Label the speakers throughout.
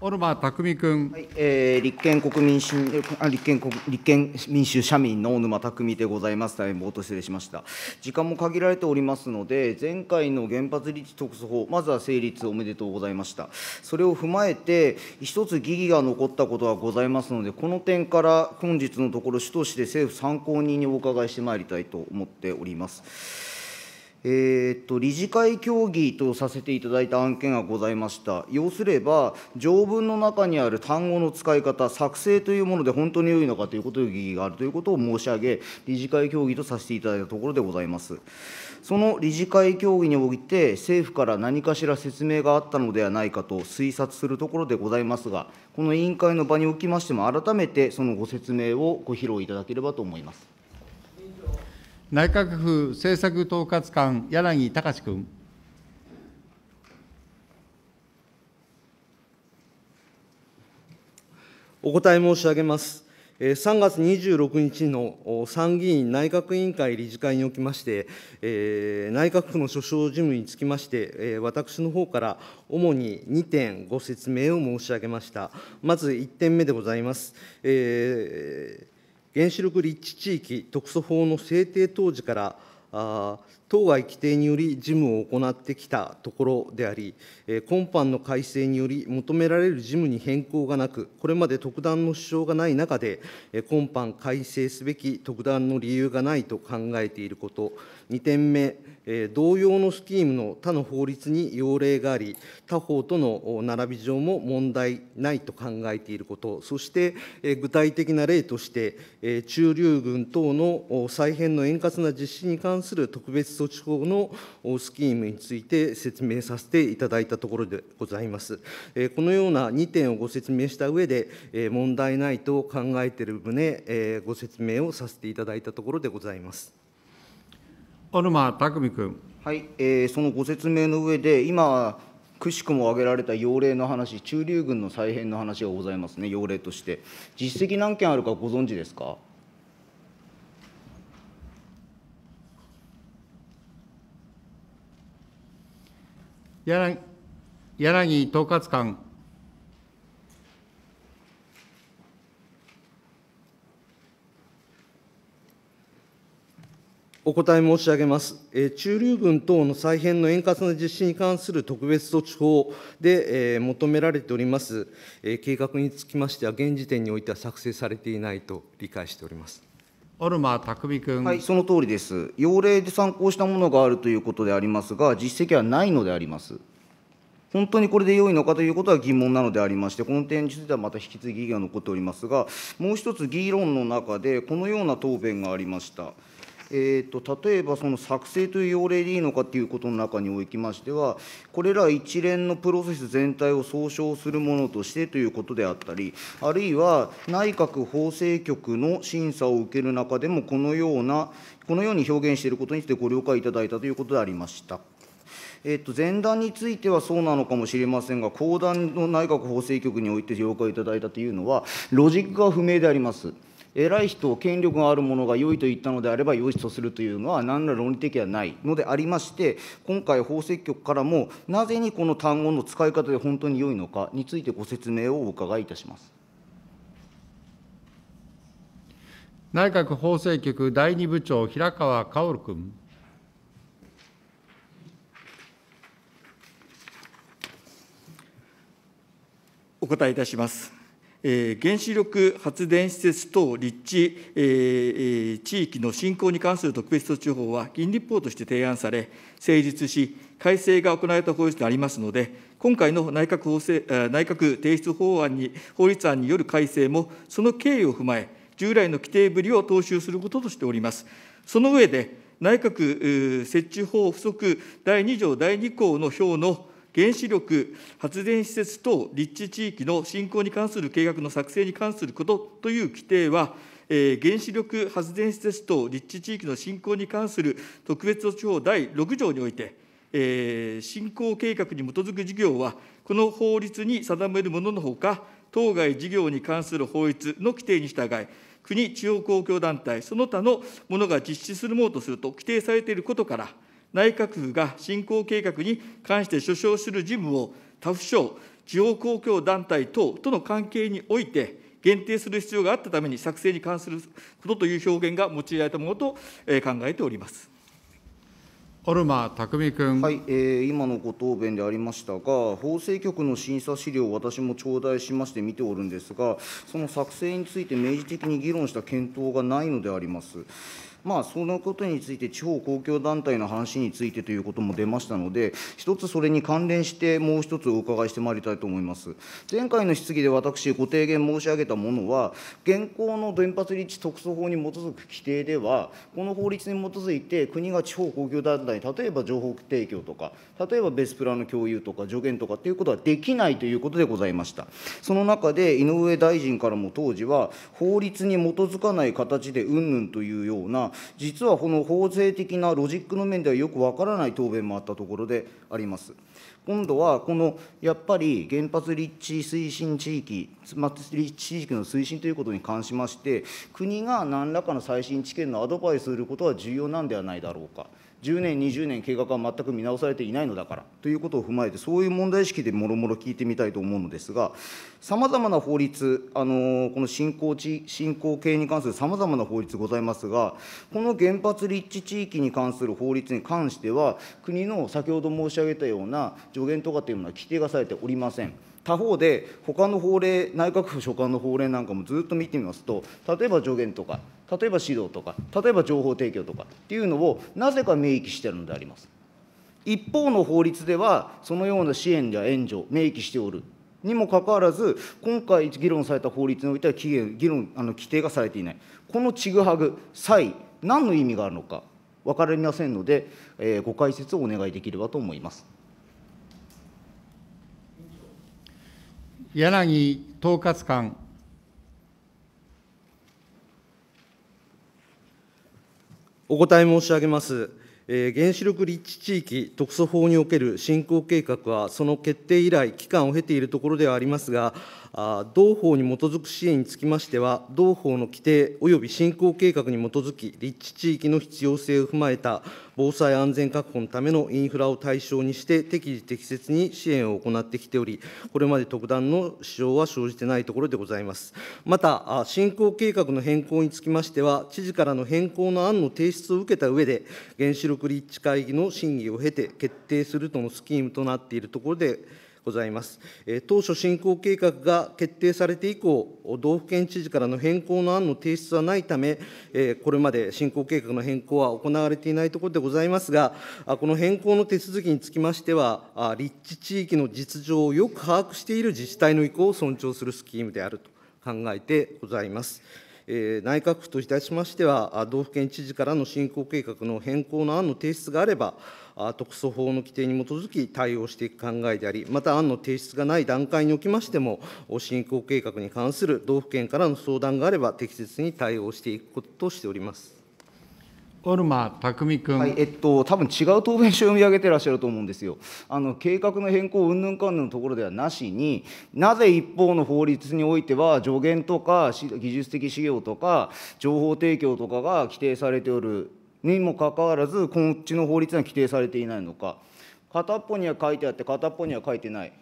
Speaker 1: 小沼巧君、はいえー、立憲国民主あ立憲国立憲民主社民の小沼拓美でございます。大変冒頭失礼しました。時間も限られておりますので、前回の原発立地特措法、まずは成立おめでとうございました。それを踏まえて、一つ疑義が残ったことはございますので、この点から本日のところ、主として政府参考人にお伺いしてまいりたいと思っております。えっと理事会協議とさせていただいた案件がございました、要すれば、条文の中にある単語の使い方、作成というもので本当に良いのかということに疑義があるということを申し上げ、理事会協議とさせていただいたところでございます。その理事会協議において、政府から何かしら説明があったのではないかと推察するところでございますが、この委員会の場におきましても、改めてそのご説
Speaker 2: 明をご披露いただければと思います。内閣府政策統括官、柳隆君。
Speaker 3: お答え申し上げます。3月26日の参議院内閣委員会理事会におきまして、内閣府の所掌事務につきまして、私の方から主に2点ご説明を申し上げました。まず1点目でございます。えー原子力立地地域特措法の制定当時から、当該規定により事務を行ってきたところであり、今般の改正により求められる事務に変更がなく、これまで特段の支障がない中で、今般改正すべき特段の理由がないと考えていること、2点目、同様のスキームの他の法律に要例があり、他法との並び上も問題ないと考えていること、そして具体的な例として、中流軍等の再編の円滑な実施に関する特別措置法のスキームについて説明させていただいたところでございます。このような2点をご説明した上で、問題ないと考えている旨、ご説明をさせていただいたところでございます。小沼拓君。
Speaker 1: はい、えー、そのご説明の上で、今、くしくも挙げられた要例の話、駐留軍の再編の話がございますね、要例として。実績何件あるかご
Speaker 2: 存知ですか。柳柳統
Speaker 3: 括官。お答え申し上げます。中流軍等の再編の円滑な実施に関する特別措置法で求められております計画につきましては、現時点においては作成されていないと理解しております。オルマ匠君、はい、そ
Speaker 1: の通りです、要例で参考したものがあるということでありますが、実績はないのであります。本当にこれで良いのかということは疑問なのでありまして、この点についてはまた引き続き議が残っておりますが、もう一つ、議論の中で、このような答弁がありました。えーと、例えばその作成という要例でいいのかということの中におきましては、これら一連のプロセス全体を総称するものとしてということであったり、あるいは内閣法制局の審査を受ける中でも、このような、このように表現していることについてご了解いただいたということでありました。えっと、前段についてはそうなのかもしれませんが、後段の内閣法制局において了解いただいたというのは、ロジックが不明であります。偉い人、権力がある者が良いと言ったのであれば、良しとするというのは、何ら論理的ではないのでありまして、今回、法制局からも、なぜにこの単語の使い方で本当に良いのかについてご説明をお伺いいたします。
Speaker 2: 内閣法制局第2部長、平川薫君。
Speaker 4: お答えいたします。原子力発電施設等立地地域の振興に関する特別措置法は、議員立法として提案され、成立し、改正が行われた法律でありますので、今回の内閣法制内閣提出法案に、法律案による改正も、その経緯を踏まえ、従来の規定ぶりを踏襲することとしております。その上で、内閣設置法附則第2条第2項の表の原子力発電施設等立地地域の振興に関する計画の作成に関することという規定は、原子力発電施設等立地地域の振興に関する特別措置法第6条において、振興計画に基づく事業は、この法律に定めるもののほか、当該事業に関する法律の規定に従い、国、地方公共団体、その他のものが実施するものとすると規定されていることから、内閣府が振興計画に関して所掌する事務を他府省、地方公共団体等との関係において、限定する必要があったために、作成に関することという表現が用いられたものと考えております。
Speaker 1: オルマ匠君、はいえー、今のご答弁でありましたが、法制局の審査資料を私も頂戴しまして見ておるんですが、その作成について明示的に議論した検討がないのであります。まあ、そのことについて、地方公共団体の話についてということも出ましたので、一つそれに関連して、もう一つお伺いしてまいりたいと思います。前回の質疑で私、ご提言申し上げたものは、現行の原発立地特措法に基づく規定では、この法律に基づいて、国が地方公共団体に、例えば情報提供とか、例えばベスプラの共有とか、助言とかっていうことはできないということでございました。その中で、井上大臣からも当時は、法律に基づかない形でうんぬんというような、実はこの法制的なロジックの面ではよくわからない答弁もあったところであります。今度はこのやっぱり原発立地推進地域、つまり立地地域の推進ということに関しまして、国が何らかの最新知見のアドバイスすることは重要なんではないだろうか。10年、20年、計画は全く見直されていないのだからということを踏まえて、そういう問題意識でもろもろ聞いてみたいと思うのですが、さまざまな法律、あのー、この振興地、振興系に関するさまざまな法律ございますが、この原発立地地域に関する法律に関しては、国の先ほど申し上げたような助言とかというものは規定がされておりません。他方で、他の法令、内閣府所管の法令なんかもずっと見てみますと、例えば助言とか、例えば指導とか、例えば情報提供とかっていうのを、なぜか明記してるのであります。一方の法律では、そのような支援や援助、明記しておるにもかかわらず、今回議論された法律においては期限議論あの規定がされていない、このちぐはぐ、差異、何の意味があるのか、分かりませんので、えー、ご解説をお願いできればと思います。
Speaker 3: 柳統括官。お答え申し上げます。原子力立地地域特措法における振興計画は、その決定以来、期間を経ているところではありますが、同法に基づく支援につきましては、同法の規定および振興計画に基づき、立地地域の必要性を踏まえた防災安全確保のためのインフラを対象にして、適時適切に支援を行ってきており、これまで特段の支障は生じてないところでございます。また、振興計画の変更につきましては、知事からの変更の案の提出を受けた上で、原子力立地会議の審議を経て決定するとのスキームとなっているところでございます。当初振興計画が決定されて以降、道府県知事からの変更の案の提出はないため、これまで振興計画の変更は行われていないところでございますが、この変更の手続きにつきましては、立地地域の実情をよく把握している自治体の意向を尊重するスキームであると考えてございます。内閣府といたしましては、道府県知事からの振興計画の変更の案の提出があれば、特措法の規定に基づき対応していく考えであり、また案の提出がない段階におきましても、振興計画に関する道府県からの相談があれば、適切に対応していくこととしております。
Speaker 2: オルマ君、はいえっと多分
Speaker 1: 違う答弁書を読み上げてらっしゃると思うんですよ。あの計画の変更云々かんぬのところではなしになぜ一方の法律においては助言とか技術的資料とか情報提供とかが規定されておるにもかかわらずこっちの法律には規定されていないのか片っぽには書いてあって片っぽには書いてない。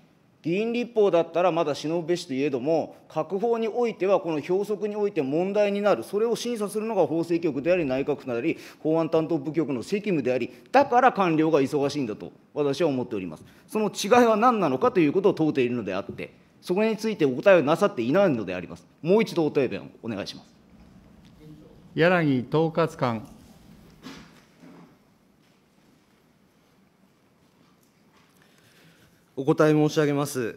Speaker 1: 議員立法だったらまだしのぶべしといえども、閣法においては、この表則において問題になる、それを審査するのが法制局であり、内閣府であり、法案担当部局の責務であり、だから官僚が忙しいんだと、私は思っております。その違いは何なのかということを問うているのであって、そこについてお答えをなさっていないのであります。もう一度お答弁をお願いします。
Speaker 3: 柳統括官お答え申し上げます。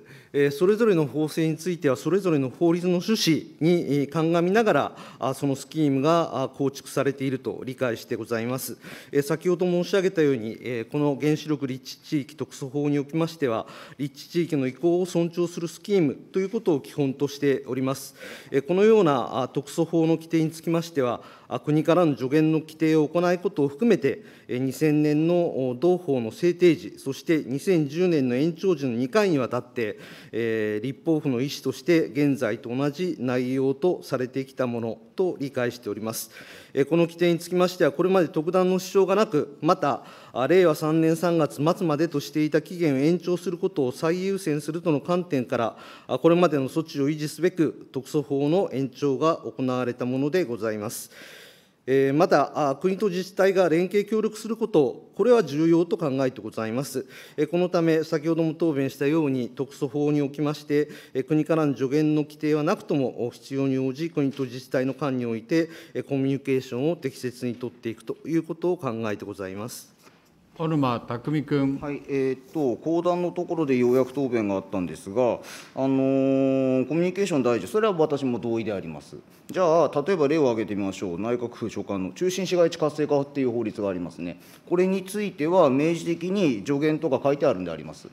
Speaker 3: それぞれの法制については、それぞれの法律の趣旨に鑑みながら、そのスキームが構築されていると理解してございます。先ほど申し上げたように、この原子力立地地域特措法におきましては、立地地域の意向を尊重するスキームということを基本としております。このような特措法の規定につきましては、国からの助言の規定を行うことを含めて、2000年の同法の制定時、そして2010年の延長時の2回にわたって、立法府の意思として現在と同じ内容とされてきたものと理解しております。この規定につきましては、これまで特段の支障がなく、また、令和3年3月末までとしていた期限を延長することを最優先するとの観点から、これまでの措置を維持すべく、特措法の延長が行われたものでございます。また、国と自治体が連携協力すること、これは重要と考えてございます。このため、先ほども答弁したように、特措法におきまして、国からの助言の規定はなくとも、必要に応じ、国と自治体の間において、コミュニケーションを適切に取っていくということを考えてございます。小沼巧君、はいえーと、と講談のところでようやく答弁があったんですが、
Speaker 1: あのー、コミュニケーション大事、それは私も同意であります。じゃあ、例えば例を挙げてみましょう、内閣府所管の中心市街地活性化っていう法律がありますね、これについては、明示的に助言とか書いてあるんであります。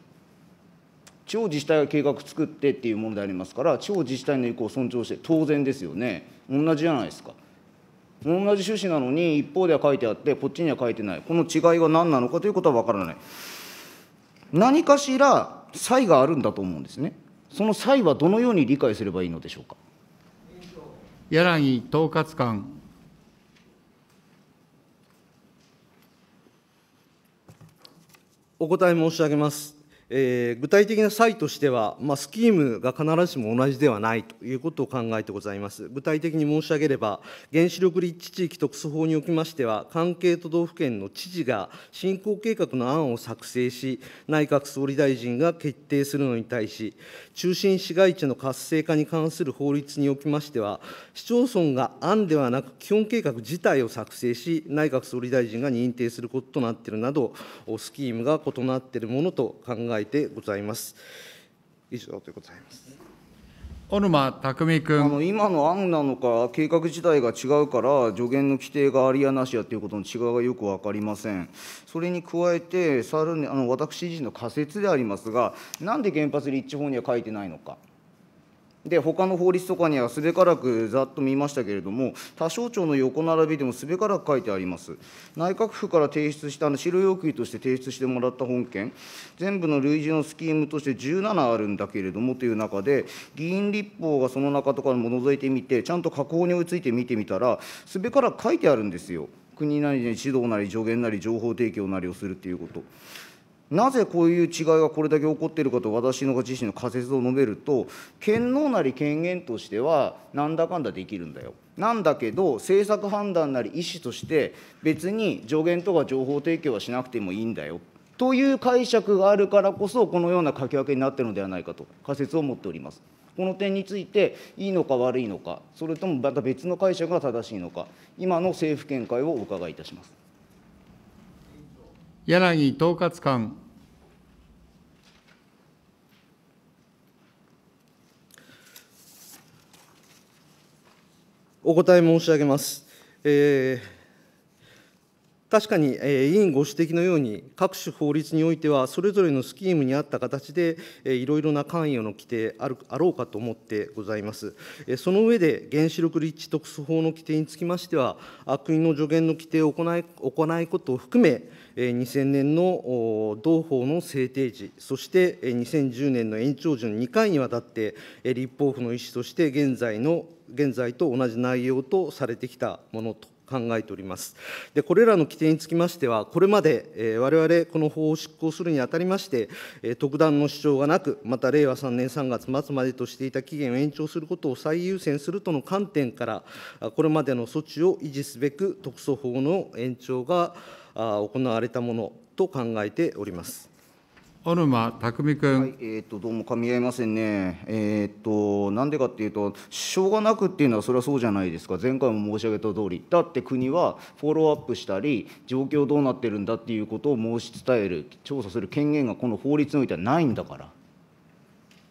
Speaker 1: 地方自治体が計画作ってっていうものでありますから、地方自治体の意向を尊重して当然ですよね、同じじゃないですか。同じ趣旨なのに一方では書いてあってこっちには書いてないこの違いが何なのかということは分からない何かしら差異があるんだと思うんですね
Speaker 2: その差異はどのように理解すればいいのでしょうか柳統
Speaker 3: 括官お答え申し上げますえー、具体的な際としては、まあ、スキームが必ずしも同じではないということを考えてございます。具体的に申し上げれば、原子力立地地域特措法におきましては、関係都道府県の知事が振興計画の案を作成し、内閣総理大臣が決定するのに対し、中心市街地の活性化に関する法律におきましては、市町村が案ではなく、基本計画自体を作成し、内閣総理大臣が認定することとなっているなど、スキームが異なっているものと考ええてございます。以上でございます。小沼匠
Speaker 1: 君あの今の案なのか、計画自体が違うから、助言の規定がありやなしやということの違いがよく分かりません。それに加えて、さらにあの私自身の仮説でありますが、なんで原発立地法には書いてないのか。で他の法律とかにはすべからくざっと見ましたけれども、他省庁の横並びでもすべからく書いてあります。内閣府から提出したあの資料要求として提出してもらった本件、全部の類似のスキームとして17あるんだけれどもという中で、議員立法がその中とかも覗いてみて、ちゃんと加工に追いついて見てみたら、すべからく書いてあるんですよ。国なりに指導なり助言なり情報提供なりをするっていうこと。なぜこういう違いがこれだけ起こっているかと私の自身の仮説を述べると権能なり権限としてはなんだかんだできるんだよ。なんだけど政策判断なり意思として別に助言とか情報提供はしなくてもいいんだよという解釈があるからこそこのような書き分けになっているのではないかと仮説を持っております。この点についていいのか悪いのかそれともまた別の解釈が正しいのか今の政府見解をお伺いいたします。
Speaker 2: 柳統括官。
Speaker 3: お答え申し上げます。えー確かに、えー、委員ご指摘のように、各種法律においては、それぞれのスキームに合った形で、えー、いろいろな関与の規定あるあろうかと思ってございます。えー、その上で、原子力立地特措法の規定につきましては、国の助言の規定を行い行いことを含め、えー、2000年の同法の制定時、そして2010年の延長順2回にわたって、立法府の意思として現在の現在と同じ内容とされてきたものと考えております。でこれらの規定につきましては、これまで、えー、我々、この法を執行するにあたりまして、えー、特段の主張がなく、また令和3年3月末までとしていた期限を延長することを最優先するとの観点から、これまでの措置を維持すべく、特措法の延長が行われたものと考えております。小沼匠君、はい、えーと、どうも噛み合いません
Speaker 1: ね、えーと、となんでかっていうと、しょうがなくっていうのは、それはそうじゃないですか、前回も申し上げた通り、だって国はフォローアップしたり、状況どうなってるんだっていうことを申し伝える、調査する権限がこの法律においてはないんだから、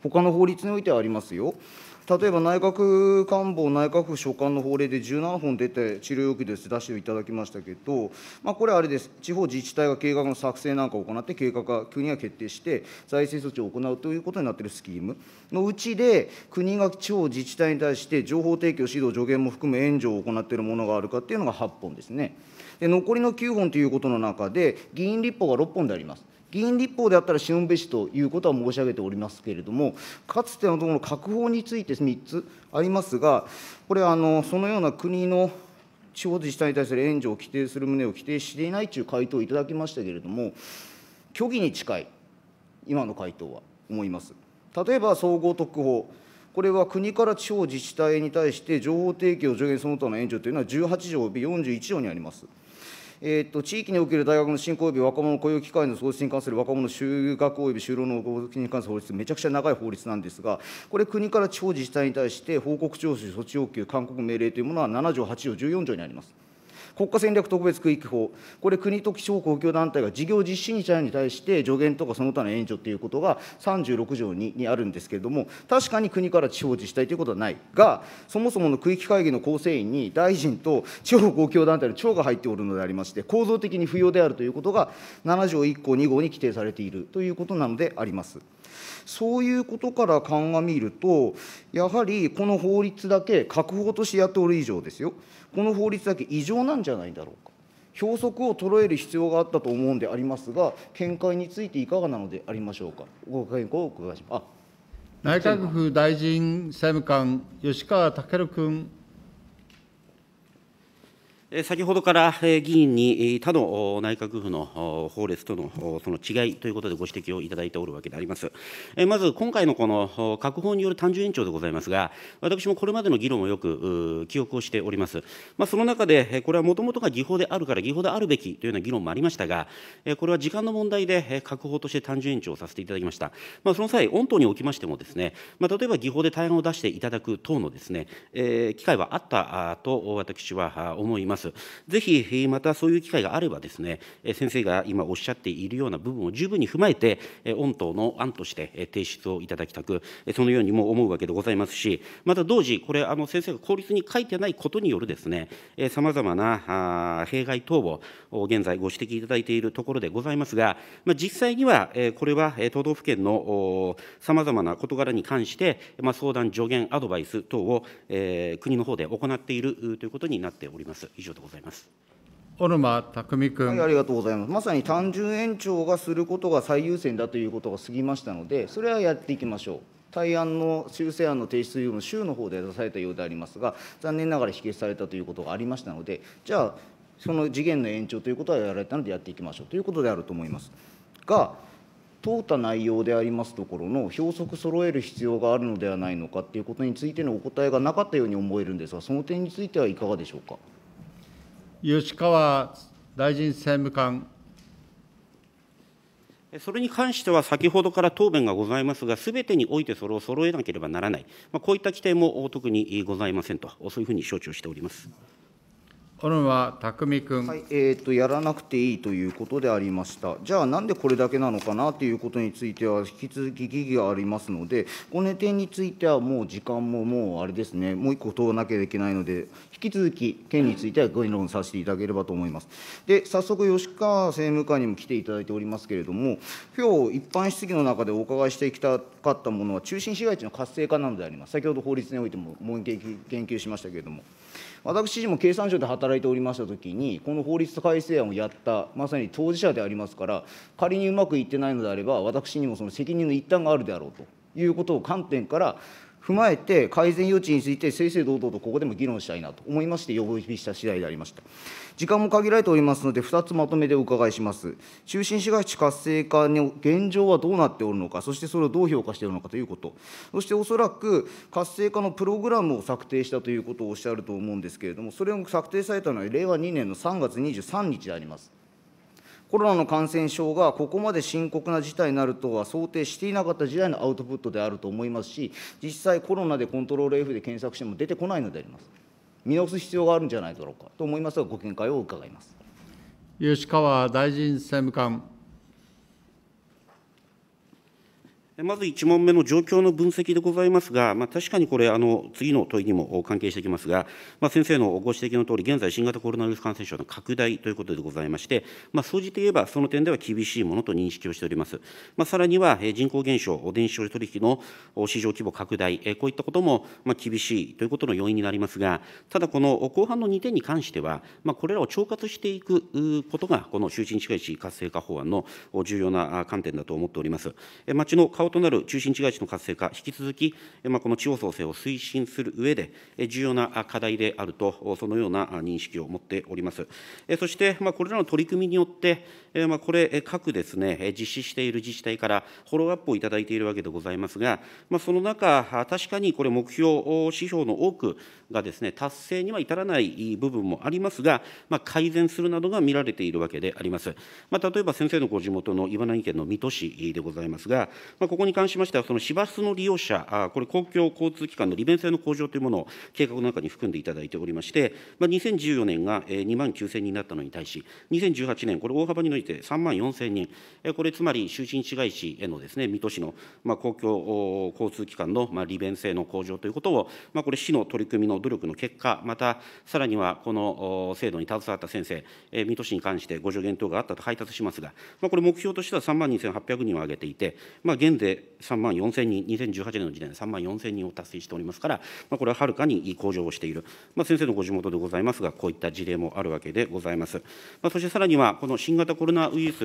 Speaker 1: 他の法律においてはありますよ。例えば内閣官房内閣府所管の法令で17本出て、治療要求です出していただきましたけど、まあ、これ、あれです、地方自治体が計画の作成なんかを行って、計画が国が決定して、財政措置を行うということになっているスキームのうちで、国が地方自治体に対して、情報提供、指導、助言も含む援助を行っているものがあるかっていうのが8本ですね。で残りの9本ということの中で、議員立法が6本であります。議員立法であったらしゅべしということは申し上げておりますけれども、かつてのところ、閣法について3つありますが、これ、あのそのような国の地方自治体に対する援助を規定する旨を規定していないという回答をいただきましたけれども、虚偽に近い、今の回答は思います。例えば総合特報これは国から地方自治体に対して情報提供助言その他の援助というのは18条及び41条にあります。えー、と地域における大学の振興及び若者雇用機会の創出に関する若者就学及び就労の動きに関する法律、めちゃくちゃ長い法律なんですが、これ、国から地方自治体に対して、報告徴収、措置要求、勧告命令というものは7条、8条、14条にあります。国家戦略特別区域法、これ、国と地方公共団体が事業実施に対して助言とかその他の援助ということが36条ににあるんですけれども、確かに国から地方自治体ということはないが、そもそもの区域会議の構成員に大臣と地方公共団体の長が入っておるのでありまして、構造的に不要であるということが、7条1項2号に規定されているということなのであります。そういうことから鑑みると、やはりこの法律だけ、閣法としてやっておる以上ですよ、この法律だけ異常なんじゃないだろうか。表則を捉える必要があったと思うんでありますが、見解についていかがなのでありましょうか。ご見解を伺いします。
Speaker 2: 内閣府大臣政務官、吉川健君。
Speaker 5: 先ほどから議員に他の内閣府の法律とのその違いということでご指摘をいただいておるわけであります。まず今回のこの閣法による単純延長でございますが、私もこれまでの議論をよく記憶をしております。まあ、その中で、これはもともとが技法であるから技法であるべきというような議論もありましたが、これは時間の問題で閣法として単純延長させていただきました。まあ、その際、御党におきましてもですね、まあ、例えば技法で対案を出していただく等のですね、機会はあったと私は思います。ます。ぜひ、またそういう機会があればですね、先生が今おっしゃっているような部分を十分に踏まえて、御党の案として提出をいただきたく、そのようにも思うわけでございますし、また同時、これ、あの先生が法律に書いてないことによるですね、さまざまな弊害等を現在ご指摘いただいているところでございますが、まあ、実際には、これは都道府県のさまざまな事柄に関して、まあ、相談、助言、アドバイス等を国の方で行っているということになっております。以上でございます。
Speaker 1: 小沼匠君、はい、ありがとうございます。まさに単純延長がすることが最優先だということが過ぎましたので、それはやっていきましょう。対案の修正案の提出の州の方で出されたようでありますが、残念ながら否決されたということがありましたので、じゃあ、その次元の延長ということはやられたのでやっていきましょうということであると思います。が、通った内容でありますところの、標則揃える必要があるのではないのかということについてのお答えがなかったように思えるんですが、その点についてはいかがで
Speaker 5: しょうか。
Speaker 2: 吉川大臣政務官。
Speaker 5: それに関しては、先ほどから答弁がございますが、すべてにおいてそれを揃えなければならない、まあ、こういった規定も特にございませんと、そういうふうに承知をしております。
Speaker 1: 小沼巧君、はいえーと、やらなくていいということでありました、じゃあ、なんでこれだけなのかなということについては、引き続き疑義がありますので、この点についてはもう時間ももうあれですね、もう一個問わなきゃいけないので、引き続き件についてはご議論させていただければと思います。で、早速、吉川政務官にも来ていただいておりますけれども、今日一般質疑の中でお伺いしていきたかったものは、中心市街地の活性化なのであります、先ほど法律においても、もう言及しましたけれども。私自身も経産省で働いておりましたときに、この法律改正案をやった、まさに当事者でありますから、仮にうまくいってないのであれば、私にもその責任の一端があるであろうということを観点から、踏まえて改善余地について正々堂々とここでも議論したいなと思いまして、要望をした次第でありました。時間も限られておりますので、2つまとめてお伺いします。中心市街地活性化の現状はどうなっておるのか、そしてそれをどう評価しているのかということ、そしておそらく活性化のプログラムを策定したということをおっしゃると思うんですけれども、それを策定されたのは令和2年の3月23日であります。コロナの感染症がここまで深刻な事態になるとは想定していなかった時代のアウトプットであると思いますし、実際、コロナでコントロール F で検索しても出てこないのであります。見直す必要があるん
Speaker 2: じゃないだろうかと思いますが、ご見解を伺います吉川大臣政務官。
Speaker 5: まず1問目の状況の分析でございますが、まあ、確かにこれ、あの次の問いにも関係してきますが、まあ、先生のご指摘のとおり、現在、新型コロナウイルス感染症の拡大ということでございまして、まあ、総じて言えば、その点では厳しいものと認識をしております。まあ、さらには、人口減少、電子理取引の市場規模拡大、こういったこともま厳しいということの要因になりますが、ただ、この後半の2点に関しては、まあ、これらを腸活していくことが、この就寝近い地活性化法案の重要な観点だと思っております。町の顔となる中心地街の活性化、引き続き、まあ、この地方創生を推進する上で、重要な課題であると、そのような認識を持っております。そして、まあ、これらの取り組みによって、まあ、これ、各ですね、実施している自治体からフォローアップをいただいているわけでございますが、まあ、その中、確かにこれ、目標指標の多くがですね、達成には至らない部分もありますが、まあ、改善するなどが見られているわけであります。まあ、例えば先生のご地元の岩波県の水戸市でございますが、まあ、ここに関しましては、その市バスの利用者、これ、公共交通機関の利便性の向上というものを計画の中に含んでいただいておりまして、2014年が2万9000人になったのに対し、2018年、これ、大幅に伸びて3万4000人、これ、つまり、就寝市街地へのですね、水戸市の公共交通機関の利便性の向上ということを、これ、市の取り組みの努力の結果、また、さらには、この制度に携わった先生、水戸市に関してご助言等があったと配達しますが、これ、目標としては3万2800人を挙げていて、現在、で3万4000人、2018年の時点で3万4000人を達成しておりますから、まあ、これははるかに向上をしている、まあ、先生のご地元でございますが、こういった事例もあるわけでございます。まあ、そしてさらには、この新型コロナウイルス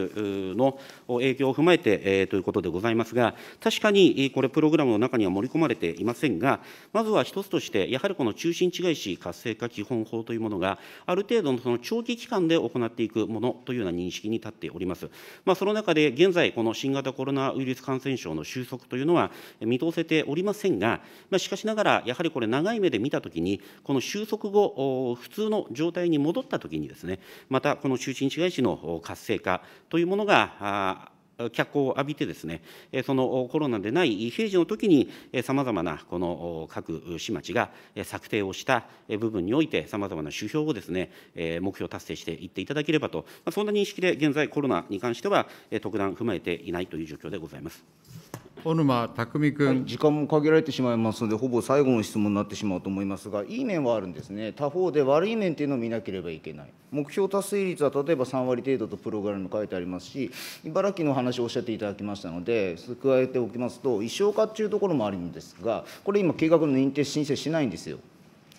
Speaker 5: の影響を踏まえて、えー、ということでございますが、確かにこれ、プログラムの中には盛り込まれていませんが、まずは一つとして、やはりこの中心地外市活性化基本法というものが、ある程度のその長期期間で行っていくものというような認識に立っております。まあ、その中で現在、この新型コロナウイルス感染症長の収束というのは見通せておりませんが、まあ、しかしながら、やはりこれ、長い目で見たときに、この収束後、普通の状態に戻ったときにですね、またこの中心市街地の活性化というものが、脚光を浴びてですね、そのコロナでない平時の時に、さまざまなこの各市町が策定をした部分において、さまざまな指標をですね、目標達成していっていただければと、そんな認識で現在、コロナに関しては特段踏まえていないという状況でございます。
Speaker 2: 小沼匠君、はい、時間も
Speaker 1: 限られてしまいますので、ほぼ最後の質問になってしまうと思いますが、いい面はあるんですね、他方で悪い面というのを見なければいけない、目標達成率は例えば3割程度とプログラム書いてありますし、茨城の話をおっしゃっていただきましたので、加えておきますと、一生化っていうところもあるんですが、これ、今、計画の認定申請しないんですよ、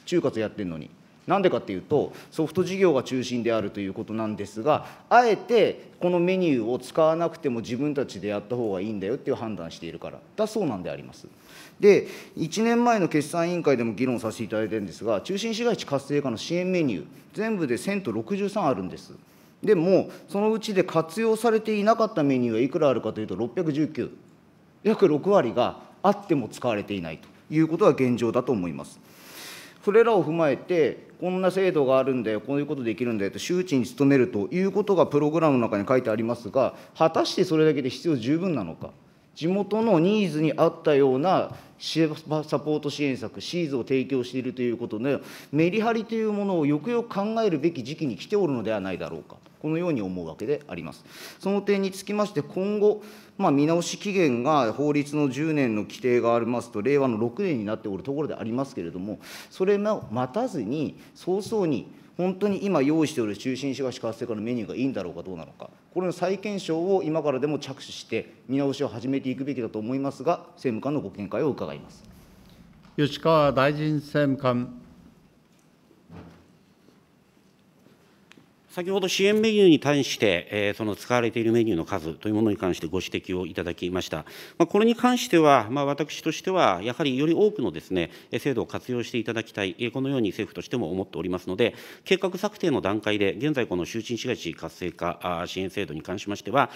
Speaker 1: 中活やってるのに。なんでかっていうとソフト事業が中心であるということなんですがあえてこのメニューを使わなくても自分たちでやった方がいいんだよっていう判断しているからだそうなんであります。で1年前の決算委員会でも議論させていただいてるんですが中心市街地活性化の支援メニュー全部で1000と63あるんです。でもそのうちで活用されていなかったメニューはいくらあるかというと619約6割があっても使われていないということが現状だと思います。それらを踏まえて、こんな制度があるんだよ、こういうことできるんだよと、周知に努めるということがプログラムの中に書いてありますが、果たしてそれだけで必要十分なのか。地元のニーズに合ったようなサポート支援策、シーズを提供しているということで、メリハリというものをよくよく考えるべき時期に来ておるのではないだろうか、このように思うわけであります。その点につきまして、今後、まあ、見直し期限が法律の10年の規定がありますと、令和の6年になっておるところでありますけれども、それも待たずに、早々に、本当に今用意している中心市街地活性化のメニューがいいんだろうかどうなのか、これの再検証を今からでも着手して、見直しを始めていくべきだと思いますが、政務官のご見解を伺い
Speaker 2: ます吉川大臣政務官。
Speaker 5: 先ほど支援メニューに対して、えー、その使われているメニューの数というものに関してご指摘をいただきました。まあ、これに関しては、まあ、私としては、やはりより多くのですね、制度を活用していただきたい、このように政府としても思っておりますので、計画策定の段階で、現在この就賃市街地活性化支援制度に関しましては、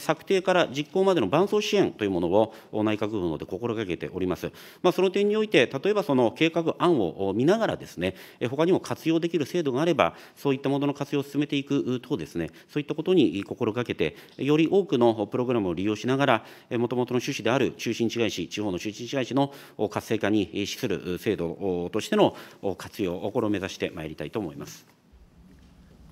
Speaker 5: 策定から実行までの伴走支援というものを内閣府ので心がけております。まあ、その点において、例えばその計画案を見ながらですね、他にも活用できる制度があれば、そういったものの活用を進めめていく等ですね、そういったことに心がけて、より多くのプログラムを利用しながら、もともとの趣旨である中心地外市、地方の中心地外市の活性化に資する制度としての活用、これを目指してまいりたいと思います。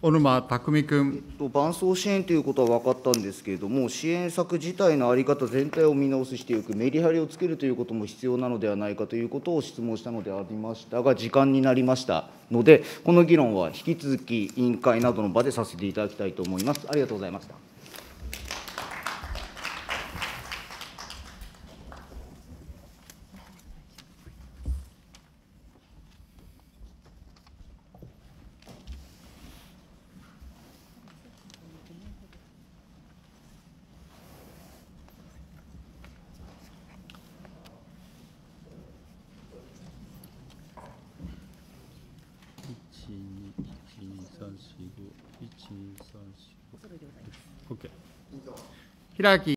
Speaker 1: 小沼巧君、えっと、伴走支援ということは分かったんですけれども、支援策自体の在り方全体を見直していく、メリハリをつけるということも必要なのではないかということを質問したのでありましたが、時間になりましたので、この議論は引き続き委員会などの場でさせていただきたいと思います。ありがとうございました
Speaker 2: 開き